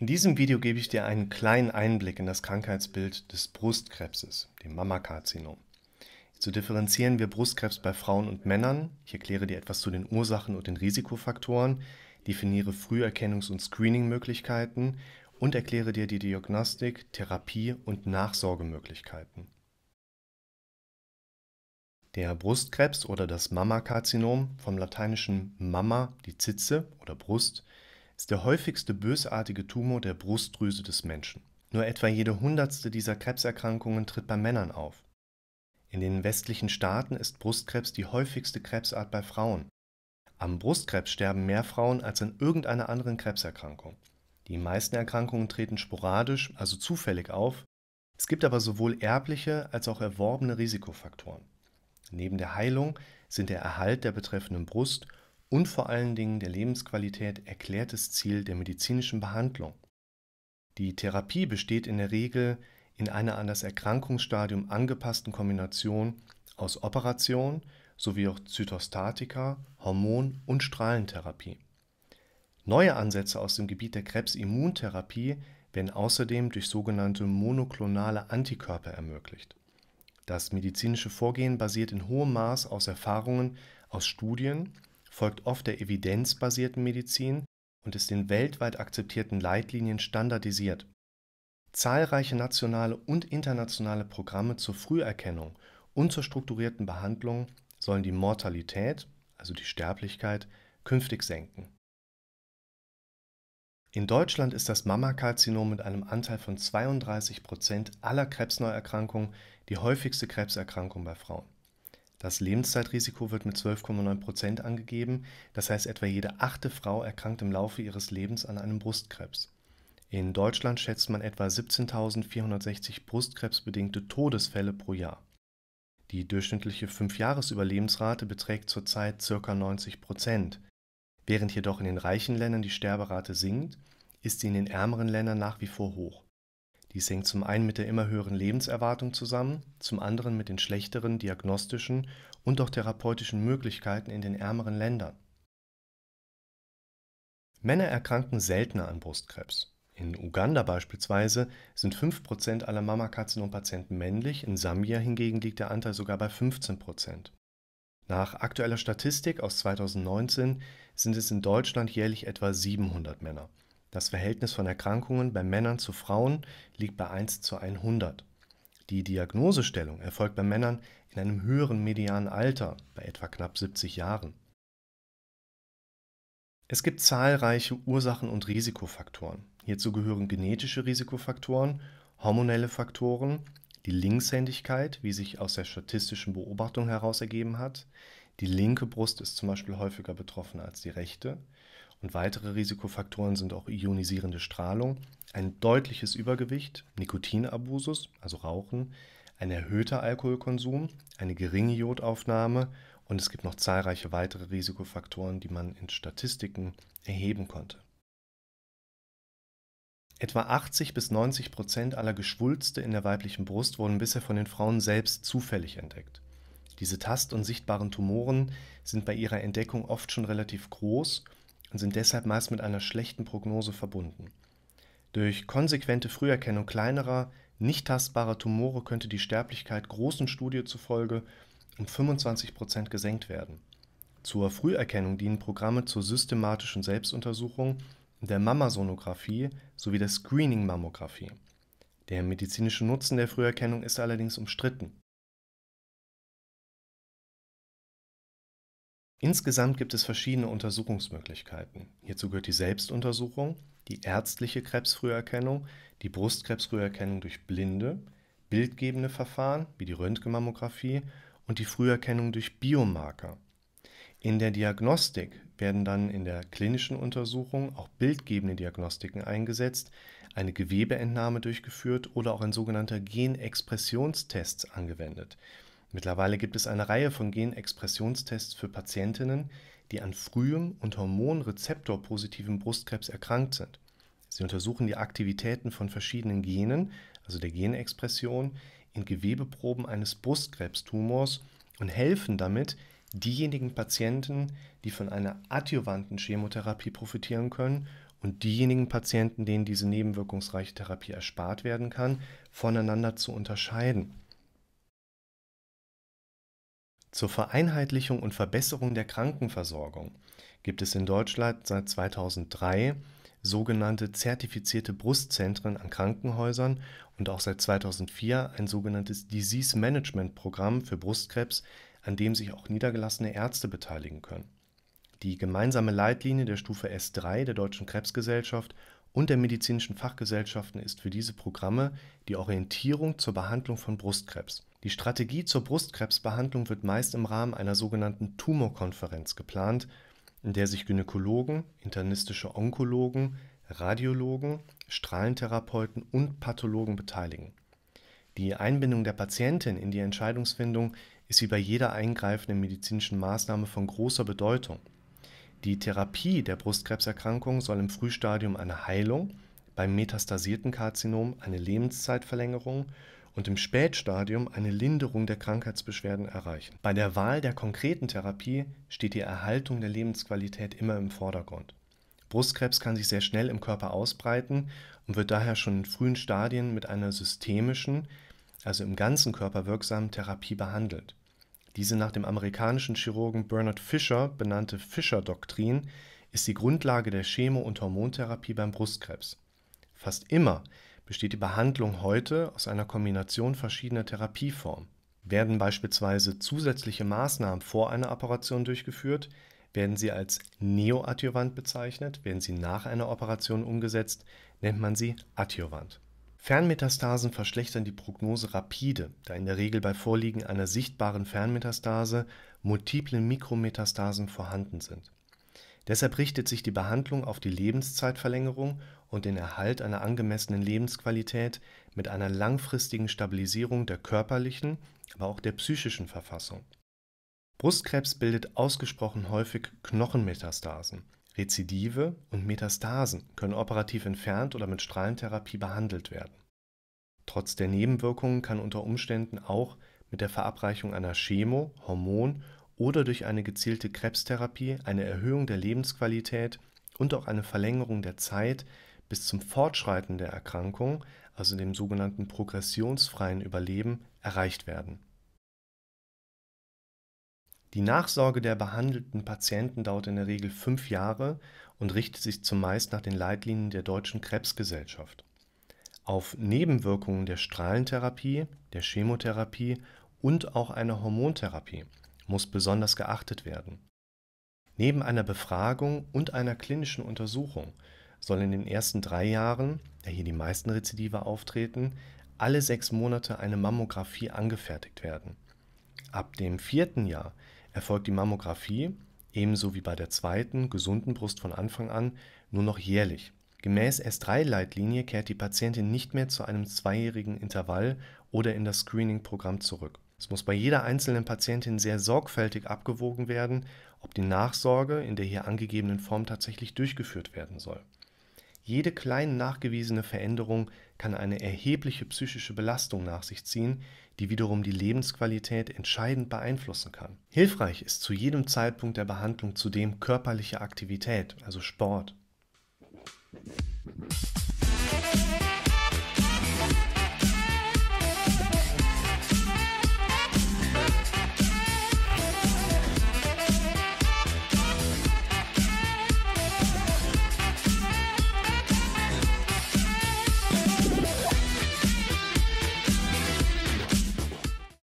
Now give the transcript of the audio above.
In diesem Video gebe ich dir einen kleinen Einblick in das Krankheitsbild des Brustkrebses, dem Mammakarzinom. Zu differenzieren wir Brustkrebs bei Frauen und Männern. Ich erkläre dir etwas zu den Ursachen und den Risikofaktoren, definiere Früherkennungs- und Screeningmöglichkeiten und erkläre dir die Diagnostik, Therapie und Nachsorgemöglichkeiten. Der Brustkrebs oder das Mammakarzinom, vom lateinischen Mama, die Zitze oder Brust, ist der häufigste bösartige Tumor der Brustdrüse des Menschen. Nur etwa jede hundertste dieser Krebserkrankungen tritt bei Männern auf. In den westlichen Staaten ist Brustkrebs die häufigste Krebsart bei Frauen. Am Brustkrebs sterben mehr Frauen als an irgendeiner anderen Krebserkrankung. Die meisten Erkrankungen treten sporadisch, also zufällig auf. Es gibt aber sowohl erbliche als auch erworbene Risikofaktoren. Neben der Heilung sind der Erhalt der betreffenden Brust und vor allen Dingen der Lebensqualität erklärtes Ziel der medizinischen Behandlung. Die Therapie besteht in der Regel in einer an das Erkrankungsstadium angepassten Kombination aus Operation sowie auch Zytostatika, Hormon- und Strahlentherapie. Neue Ansätze aus dem Gebiet der Krebsimmuntherapie werden außerdem durch sogenannte monoklonale Antikörper ermöglicht. Das medizinische Vorgehen basiert in hohem Maß aus Erfahrungen aus Studien folgt oft der evidenzbasierten Medizin und ist in weltweit akzeptierten Leitlinien standardisiert. Zahlreiche nationale und internationale Programme zur Früherkennung und zur strukturierten Behandlung sollen die Mortalität, also die Sterblichkeit, künftig senken. In Deutschland ist das Mammakarzinom mit einem Anteil von 32 Prozent aller Krebsneuerkrankungen die häufigste Krebserkrankung bei Frauen. Das Lebenszeitrisiko wird mit 12,9 Prozent angegeben, das heißt etwa jede achte Frau erkrankt im Laufe ihres Lebens an einem Brustkrebs. In Deutschland schätzt man etwa 17.460 brustkrebsbedingte Todesfälle pro Jahr. Die durchschnittliche 5-Jahres-Überlebensrate beträgt zurzeit ca. 90 Prozent. Während jedoch in den reichen Ländern die Sterberate sinkt, ist sie in den ärmeren Ländern nach wie vor hoch. Dies hängt zum einen mit der immer höheren Lebenserwartung zusammen, zum anderen mit den schlechteren diagnostischen und auch therapeutischen Möglichkeiten in den ärmeren Ländern. Männer erkranken seltener an Brustkrebs. In Uganda beispielsweise sind 5% aller und patienten männlich, in Sambia hingegen liegt der Anteil sogar bei 15%. Nach aktueller Statistik aus 2019 sind es in Deutschland jährlich etwa 700 Männer das Verhältnis von Erkrankungen bei Männern zu Frauen liegt bei 1 zu 100. Die Diagnosestellung erfolgt bei Männern in einem höheren medianen Alter, bei etwa knapp 70 Jahren. Es gibt zahlreiche Ursachen und Risikofaktoren. Hierzu gehören genetische Risikofaktoren, hormonelle Faktoren, die Linkshändigkeit, wie sich aus der statistischen Beobachtung heraus ergeben hat. Die linke Brust ist zum Beispiel häufiger betroffen als die rechte. Und weitere Risikofaktoren sind auch ionisierende Strahlung, ein deutliches Übergewicht, Nikotinabusus, also Rauchen, ein erhöhter Alkoholkonsum, eine geringe Jodaufnahme und es gibt noch zahlreiche weitere Risikofaktoren, die man in Statistiken erheben konnte. Etwa 80 bis 90 Prozent aller Geschwulste in der weiblichen Brust wurden bisher von den Frauen selbst zufällig entdeckt. Diese tast- und sichtbaren Tumoren sind bei ihrer Entdeckung oft schon relativ groß und sind deshalb meist mit einer schlechten Prognose verbunden. Durch konsequente Früherkennung kleinerer, nicht tastbarer Tumore könnte die Sterblichkeit großen Studien zufolge um 25 Prozent gesenkt werden. Zur Früherkennung dienen Programme zur systematischen Selbstuntersuchung, der Mammasonographie sowie der Screening-Mammographie. Der medizinische Nutzen der Früherkennung ist allerdings umstritten Insgesamt gibt es verschiedene Untersuchungsmöglichkeiten. Hierzu gehört die Selbstuntersuchung, die ärztliche Krebsfrüherkennung, die Brustkrebsfrüherkennung durch Blinde, bildgebende Verfahren wie die Röntgenmammographie und die Früherkennung durch Biomarker. In der Diagnostik werden dann in der klinischen Untersuchung auch bildgebende Diagnostiken eingesetzt, eine Gewebeentnahme durchgeführt oder auch ein sogenannter Genexpressionstest angewendet. Mittlerweile gibt es eine Reihe von Genexpressionstests für Patientinnen, die an frühem und hormonrezeptorpositivem Brustkrebs erkrankt sind. Sie untersuchen die Aktivitäten von verschiedenen Genen, also der Genexpression, in Gewebeproben eines Brustkrebstumors und helfen damit, diejenigen Patienten, die von einer adjuvanten Chemotherapie profitieren können und diejenigen Patienten, denen diese nebenwirkungsreiche Therapie erspart werden kann, voneinander zu unterscheiden. Zur Vereinheitlichung und Verbesserung der Krankenversorgung gibt es in Deutschland seit 2003 sogenannte zertifizierte Brustzentren an Krankenhäusern und auch seit 2004 ein sogenanntes Disease Management Programm für Brustkrebs, an dem sich auch niedergelassene Ärzte beteiligen können. Die gemeinsame Leitlinie der Stufe S3 der Deutschen Krebsgesellschaft und der medizinischen Fachgesellschaften ist für diese Programme die Orientierung zur Behandlung von Brustkrebs die Strategie zur Brustkrebsbehandlung wird meist im Rahmen einer sogenannten Tumorkonferenz geplant, in der sich Gynäkologen, internistische Onkologen, Radiologen, Strahlentherapeuten und Pathologen beteiligen. Die Einbindung der Patientin in die Entscheidungsfindung ist wie bei jeder eingreifenden medizinischen Maßnahme von großer Bedeutung. Die Therapie der Brustkrebserkrankung soll im Frühstadium eine Heilung, beim metastasierten Karzinom eine Lebenszeitverlängerung und im Spätstadium eine Linderung der Krankheitsbeschwerden erreichen. Bei der Wahl der konkreten Therapie steht die Erhaltung der Lebensqualität immer im Vordergrund. Brustkrebs kann sich sehr schnell im Körper ausbreiten und wird daher schon in frühen Stadien mit einer systemischen, also im ganzen Körper wirksamen Therapie behandelt. Diese nach dem amerikanischen Chirurgen Bernard Fischer benannte Fischer-Doktrin ist die Grundlage der Chemo- und Hormontherapie beim Brustkrebs. Fast immer besteht die Behandlung heute aus einer Kombination verschiedener Therapieformen. Werden beispielsweise zusätzliche Maßnahmen vor einer Operation durchgeführt, werden sie als Neoadjuvant bezeichnet, werden sie nach einer Operation umgesetzt, nennt man sie Adjuvant. Fernmetastasen verschlechtern die Prognose rapide, da in der Regel bei Vorliegen einer sichtbaren Fernmetastase multiple Mikrometastasen vorhanden sind. Deshalb richtet sich die Behandlung auf die Lebenszeitverlängerung und den Erhalt einer angemessenen Lebensqualität mit einer langfristigen Stabilisierung der körperlichen, aber auch der psychischen Verfassung. Brustkrebs bildet ausgesprochen häufig Knochenmetastasen. Rezidive und Metastasen können operativ entfernt oder mit Strahlentherapie behandelt werden. Trotz der Nebenwirkungen kann unter Umständen auch mit der Verabreichung einer Chemo, Hormon oder durch eine gezielte Krebstherapie eine Erhöhung der Lebensqualität und auch eine Verlängerung der Zeit bis zum Fortschreiten der Erkrankung, also dem sogenannten progressionsfreien Überleben, erreicht werden. Die Nachsorge der behandelten Patienten dauert in der Regel fünf Jahre und richtet sich zumeist nach den Leitlinien der Deutschen Krebsgesellschaft. Auf Nebenwirkungen der Strahlentherapie, der Chemotherapie und auch einer Hormontherapie muss besonders geachtet werden. Neben einer Befragung und einer klinischen Untersuchung soll in den ersten drei Jahren, da hier die meisten Rezidive auftreten, alle sechs Monate eine Mammographie angefertigt werden. Ab dem vierten Jahr erfolgt die Mammographie, ebenso wie bei der zweiten, gesunden Brust von Anfang an, nur noch jährlich. Gemäß S3-Leitlinie kehrt die Patientin nicht mehr zu einem zweijährigen Intervall oder in das Screening-Programm zurück. Es muss bei jeder einzelnen Patientin sehr sorgfältig abgewogen werden, ob die Nachsorge in der hier angegebenen Form tatsächlich durchgeführt werden soll. Jede kleine nachgewiesene Veränderung kann eine erhebliche psychische Belastung nach sich ziehen, die wiederum die Lebensqualität entscheidend beeinflussen kann. Hilfreich ist zu jedem Zeitpunkt der Behandlung zudem körperliche Aktivität, also Sport.